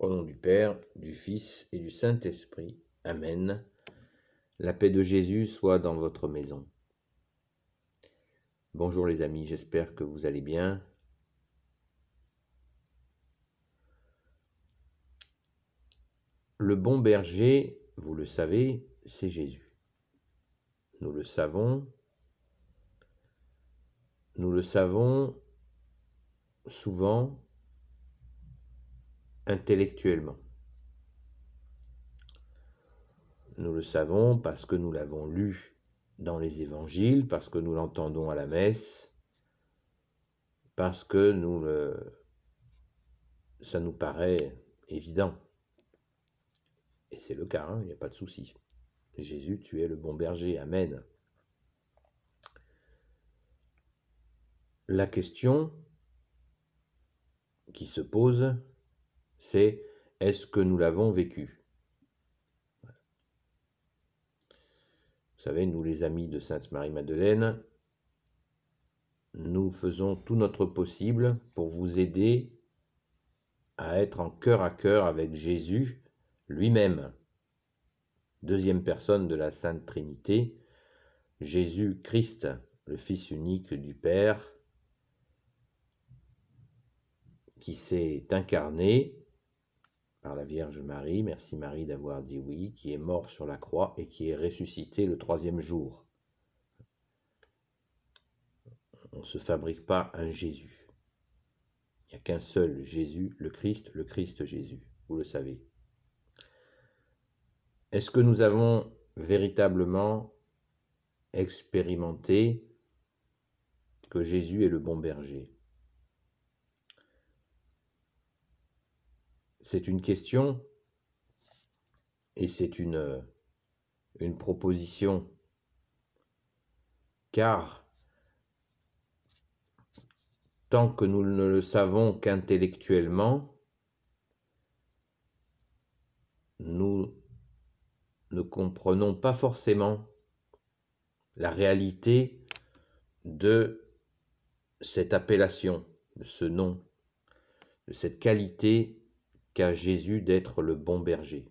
Au nom du Père, du Fils et du Saint-Esprit. Amen. La paix de Jésus soit dans votre maison. Bonjour les amis, j'espère que vous allez bien. Le bon berger, vous le savez, c'est Jésus. Nous le savons. Nous le savons souvent intellectuellement. Nous le savons parce que nous l'avons lu dans les évangiles, parce que nous l'entendons à la messe, parce que nous le... ça nous paraît évident. Et c'est le cas, hein, il n'y a pas de souci. Jésus, tu es le bon berger, Amen. La question qui se pose, c'est est-ce que nous l'avons vécu Vous savez, nous les amis de Sainte-Marie-Madeleine, nous faisons tout notre possible pour vous aider à être en cœur à cœur avec Jésus lui-même, deuxième personne de la Sainte Trinité, Jésus Christ, le Fils unique du Père, qui s'est incarné par la Vierge Marie, merci Marie d'avoir dit oui, qui est mort sur la croix et qui est ressuscité le troisième jour. On ne se fabrique pas un Jésus. Il n'y a qu'un seul Jésus, le Christ, le Christ Jésus, vous le savez. Est-ce que nous avons véritablement expérimenté que Jésus est le bon berger c'est une question et c'est une, euh, une proposition. Car tant que nous ne le savons qu'intellectuellement, nous ne comprenons pas forcément la réalité de cette appellation, de ce nom, de cette qualité qu'à Jésus d'être le bon berger.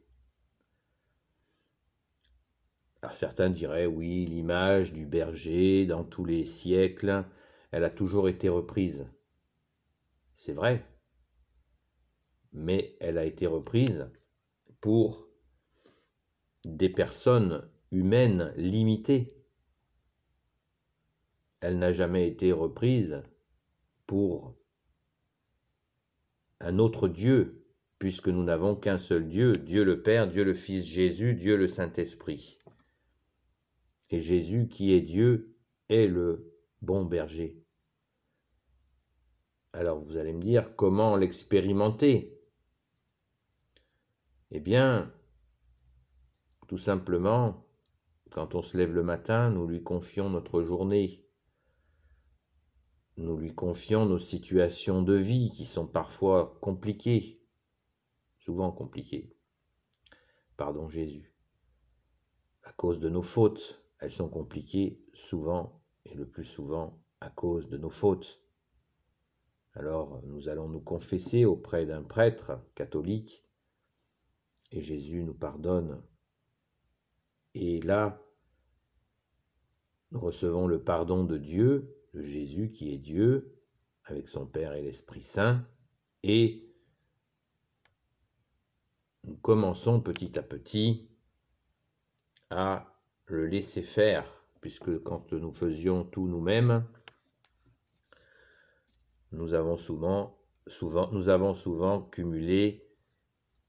Alors certains diraient, oui, l'image du berger dans tous les siècles, elle a toujours été reprise. C'est vrai. Mais elle a été reprise pour des personnes humaines limitées. Elle n'a jamais été reprise pour un autre Dieu puisque nous n'avons qu'un seul Dieu, Dieu le Père, Dieu le Fils Jésus, Dieu le Saint-Esprit. Et Jésus, qui est Dieu, est le bon berger. Alors vous allez me dire, comment l'expérimenter Eh bien, tout simplement, quand on se lève le matin, nous lui confions notre journée. Nous lui confions nos situations de vie qui sont parfois compliquées souvent compliquées. Pardon Jésus. À cause de nos fautes, elles sont compliquées souvent et le plus souvent à cause de nos fautes. Alors nous allons nous confesser auprès d'un prêtre catholique et Jésus nous pardonne. Et là, nous recevons le pardon de Dieu, de Jésus qui est Dieu, avec son Père et l'Esprit Saint, et nous commençons petit à petit à le laisser faire, puisque quand nous faisions tout nous-mêmes, nous avons souvent, souvent, nous avons souvent cumulé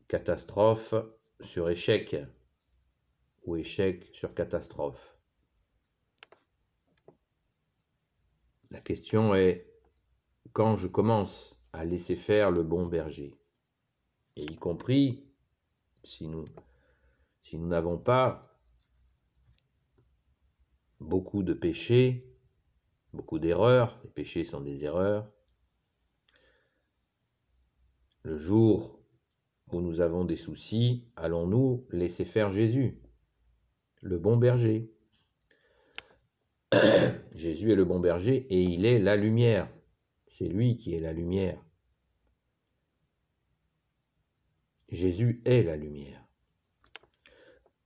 catastrophe sur échec ou échec sur catastrophe. La question est quand je commence à laisser faire le bon berger, et y compris si nous si nous n'avons pas beaucoup de péchés, beaucoup d'erreurs, les péchés sont des erreurs, le jour où nous avons des soucis, allons-nous laisser faire Jésus, le bon berger Jésus est le bon berger et il est la lumière. C'est lui qui est la lumière. Jésus est la lumière.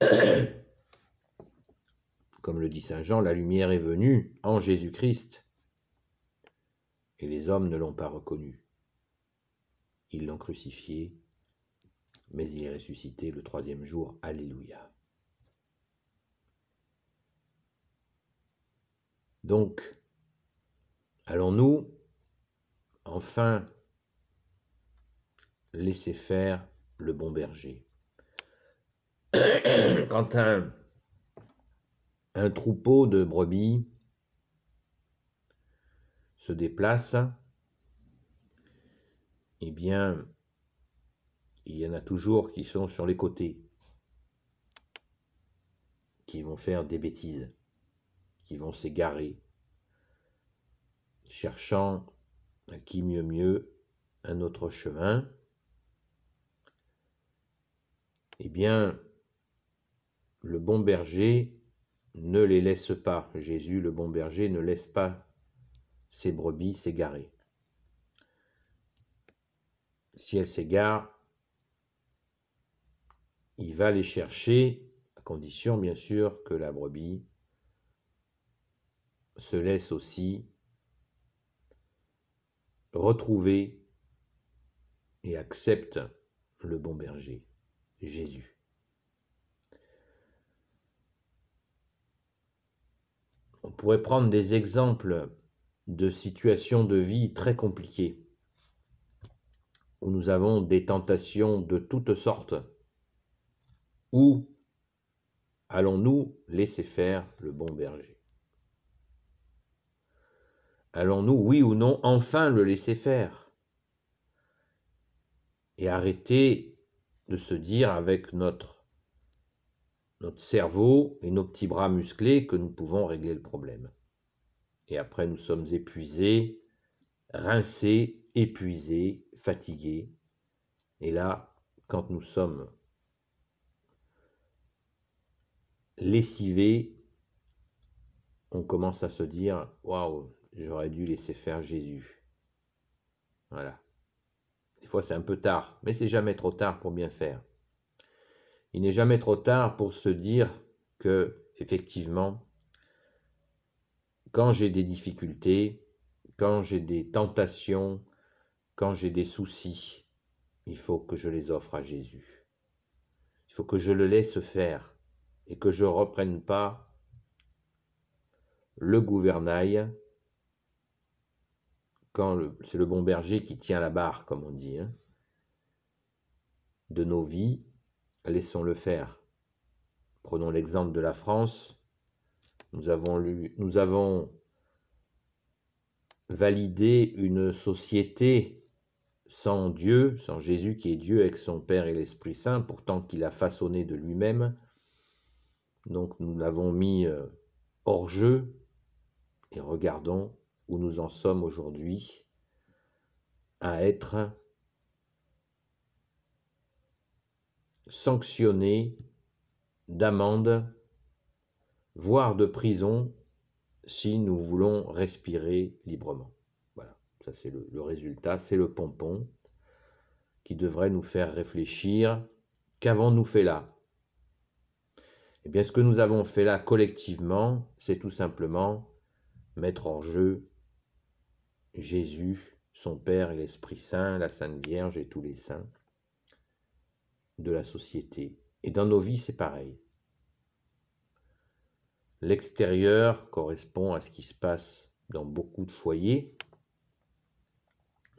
Comme le dit Saint Jean, la lumière est venue en Jésus-Christ, et les hommes ne l'ont pas reconnu. Ils l'ont crucifié, mais il est ressuscité le troisième jour. Alléluia. Donc, allons-nous enfin laisser faire le bon berger. Quand un, troupeau de brebis se déplace, eh bien, il y en a toujours qui sont sur les côtés, qui vont faire des bêtises, qui vont s'égarer, cherchant à qui mieux mieux un autre chemin, eh bien, le bon berger ne les laisse pas. Jésus, le bon berger, ne laisse pas ses brebis s'égarer. Si elles s'égarent, il va les chercher, à condition bien sûr que la brebis se laisse aussi retrouver et accepte le bon berger. Jésus. On pourrait prendre des exemples de situations de vie très compliquées, où nous avons des tentations de toutes sortes, où allons-nous laisser faire le bon berger Allons-nous, oui ou non, enfin le laisser faire et arrêter de se dire avec notre, notre cerveau et nos petits bras musclés que nous pouvons régler le problème. Et après, nous sommes épuisés, rincés, épuisés, fatigués. Et là, quand nous sommes lessivés, on commence à se dire Waouh, j'aurais dû laisser faire Jésus. Voilà. Des fois, c'est un peu tard, mais c'est jamais trop tard pour bien faire. Il n'est jamais trop tard pour se dire que, effectivement, quand j'ai des difficultés, quand j'ai des tentations, quand j'ai des soucis, il faut que je les offre à Jésus. Il faut que je le laisse faire et que je ne reprenne pas le gouvernail quand c'est le bon berger qui tient la barre, comme on dit, hein. de nos vies, laissons-le faire. Prenons l'exemple de la France. Nous avons, nous avons validé une société sans Dieu, sans Jésus qui est Dieu, avec son Père et l'Esprit Saint, pourtant qu'il a façonné de lui-même. Donc nous l'avons mis euh, hors jeu et regardons où nous en sommes aujourd'hui à être sanctionnés d'amende, voire de prison, si nous voulons respirer librement. Voilà, ça c'est le, résultat, c'est le pompon qui devrait nous faire réfléchir. Qu'avons-nous fait là et eh bien, ce que nous avons fait là collectivement, c'est tout simplement mettre en jeu Jésus, son Père et l'Esprit Saint, la Sainte Vierge et tous les saints de la société. Et dans nos vies, c'est pareil. L'extérieur correspond à ce qui se passe dans beaucoup de foyers,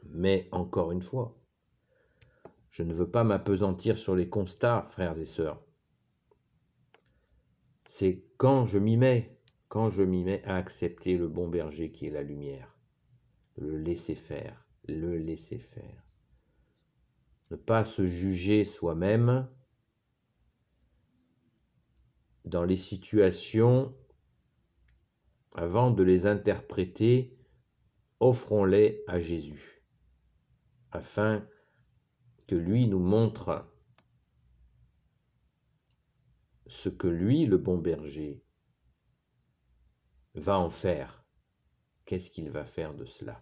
mais encore une fois, je ne veux pas m'apesantir sur les constats, frères et sœurs. C'est quand je m'y mets, quand je m'y mets à accepter le bon berger qui est la lumière, le laisser faire, le laisser faire. Ne pas se juger soi-même dans les situations avant de les interpréter, offrons-les à Jésus, afin que lui nous montre ce que lui, le bon berger, va en faire. Qu'est-ce qu'il va faire de cela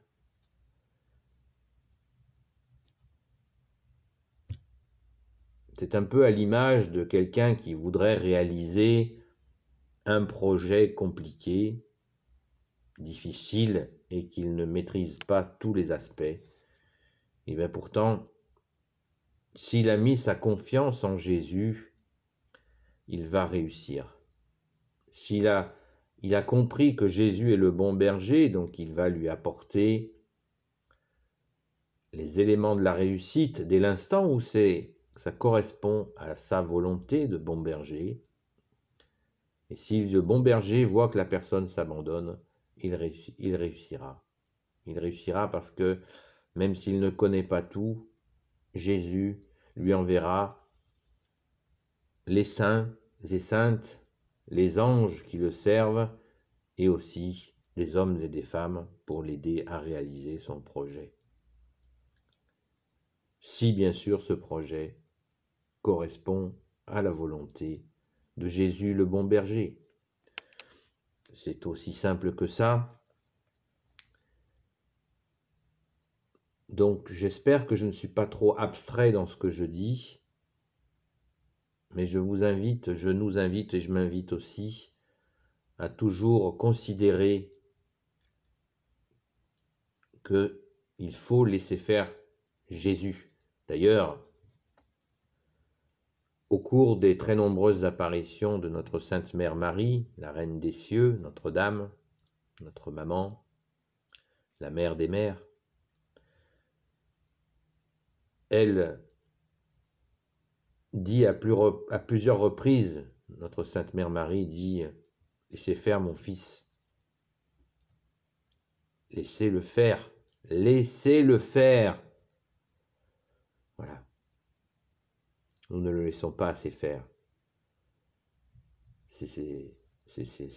C'est un peu à l'image de quelqu'un qui voudrait réaliser un projet compliqué, difficile, et qu'il ne maîtrise pas tous les aspects. Et eh bien pourtant, s'il a mis sa confiance en Jésus, il va réussir. S'il a il a compris que Jésus est le bon berger, donc il va lui apporter les éléments de la réussite dès l'instant où c'est ça correspond à sa volonté de bon berger. Et si le bon berger voit que la personne s'abandonne, il, il, réussira. Il réussira parce que même s'il ne connaît pas tout, Jésus lui enverra les saints et saintes les anges qui le servent et aussi des hommes et des femmes pour l'aider à réaliser son projet. Si bien sûr ce projet correspond à la volonté de Jésus le bon berger. C'est aussi simple que ça. Donc j'espère que je ne suis pas trop abstrait dans ce que je dis mais je vous invite, je nous invite et je m'invite aussi à toujours considérer que il faut laisser faire Jésus. D'ailleurs, au cours des très nombreuses apparitions de notre Sainte Mère Marie, la Reine des cieux, Notre-Dame, notre maman, la mère des mères, elle dit à, plusieurs reprises, notre Sainte Mère Marie dit, laissez faire mon fils. Laissez-le faire. Laissez-le faire. Voilà. Nous ne le laissons pas assez faire. C'est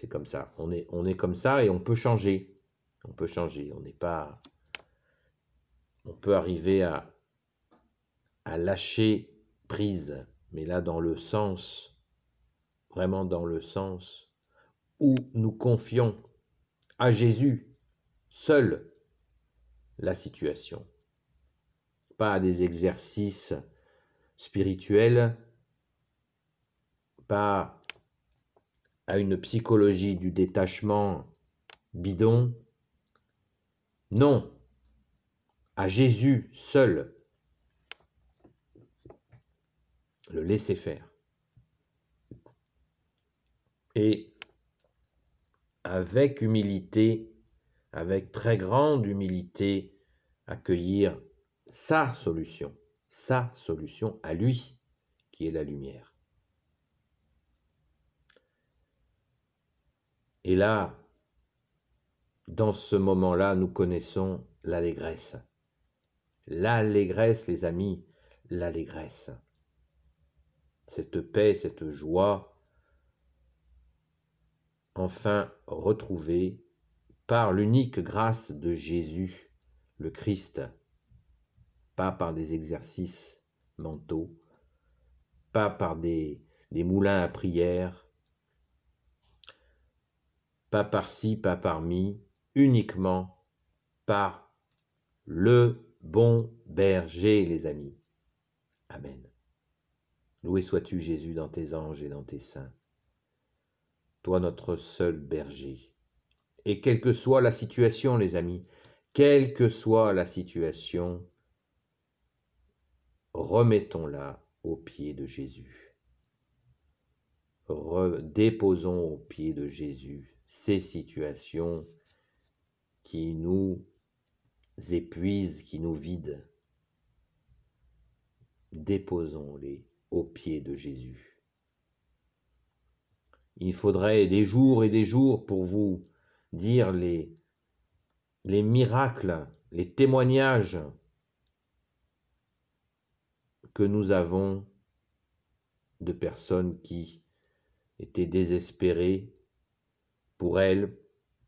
comme ça. On est, on est comme ça et on peut changer. On peut changer. On n'est pas. On peut arriver à, à lâcher prise, mais là dans le sens, vraiment dans le sens où nous confions à Jésus seul la situation, pas à des exercices spirituels, pas à une psychologie du détachement bidon, non, à Jésus seul le laisser faire. Et avec humilité, avec très grande humilité, accueillir sa solution, sa solution à lui, qui est la lumière. Et là, dans ce moment-là, nous connaissons l'allégresse. L'allégresse, les amis, l'allégresse cette paix, cette joie, enfin retrouvée par l'unique grâce de Jésus, le Christ, pas par des exercices mentaux, pas par des, moulins à prière, pas par-ci, pas par-mi, uniquement par le bon berger, les amis. Amen. Loué sois-tu, Jésus, dans tes anges et dans tes saints. Toi, notre seul berger. Et quelle que soit la situation, les amis, quelle que soit la situation, remettons-la aux pieds de Jésus. Déposons aux pieds de Jésus ces situations qui nous épuisent, qui nous vident. Déposons-les aux pieds de Jésus. Il faudrait des jours et des jours pour vous dire les, les miracles, les témoignages que nous avons de personnes qui étaient désespérées pour elles,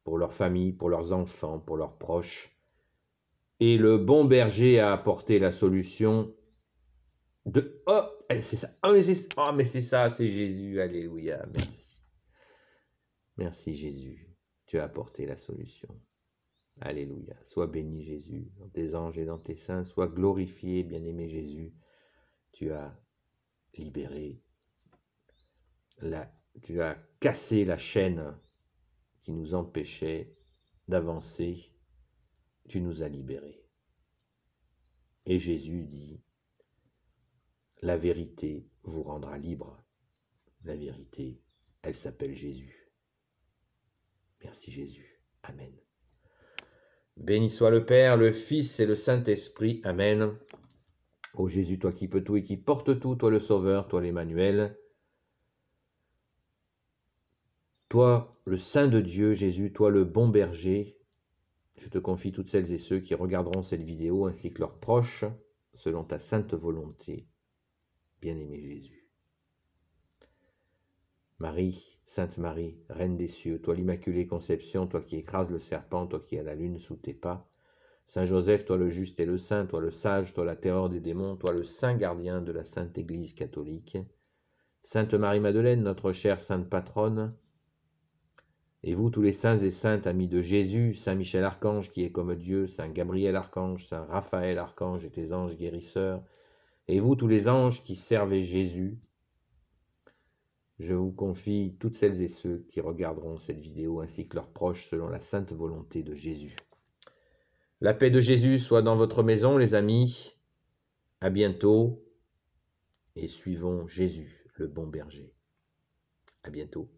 pour leur famille, pour leurs enfants, pour leurs proches. Et le bon berger a apporté la solution de eh, c'est ça. Ah, mais ah, c'est Jésus. Alléluia. Merci. Merci, Jésus. Tu as apporté la solution. Alléluia. Sois béni, Jésus, dans tes anges et dans tes saints. Sois glorifié, bien-aimé Jésus. Tu as libéré, la, tu as cassé la chaîne qui nous empêchait d'avancer. Tu nous as libérés. Et Jésus dit, la vérité vous rendra libre. La vérité, elle s'appelle Jésus. Merci Jésus. Amen. Béni soit le Père, le Fils et le Saint-Esprit. Amen. Ô Jésus, toi qui peux tout et qui porte tout, toi le Sauveur, toi l'Emmanuel. Toi, le Saint de Dieu, Jésus, toi le bon berger, je te confie toutes celles et ceux qui regarderont cette vidéo ainsi que leurs proches, selon ta sainte volonté bien-aimé Jésus. Marie, Sainte Marie, Reine des cieux, toi l'Immaculée Conception, toi qui écrases le serpent, toi qui as la lune sous tes pas, Saint Joseph, toi le juste et le saint, toi le sage, toi la terreur des démons, toi le saint gardien de la Sainte Église catholique, Sainte Marie-Madeleine, notre chère Sainte Patronne, et vous tous les saints et saintes amis de Jésus, Saint Michel Archange qui est comme Dieu, Saint Gabriel Archange, Saint Raphaël Archange et tes anges guérisseurs, et vous, tous les anges qui servez Jésus, je vous confie toutes celles et ceux qui regarderont cette vidéo ainsi que leurs proches selon la sainte volonté de Jésus. La paix de Jésus soit dans votre maison, les amis. À bientôt et suivons Jésus, le bon berger. À bientôt.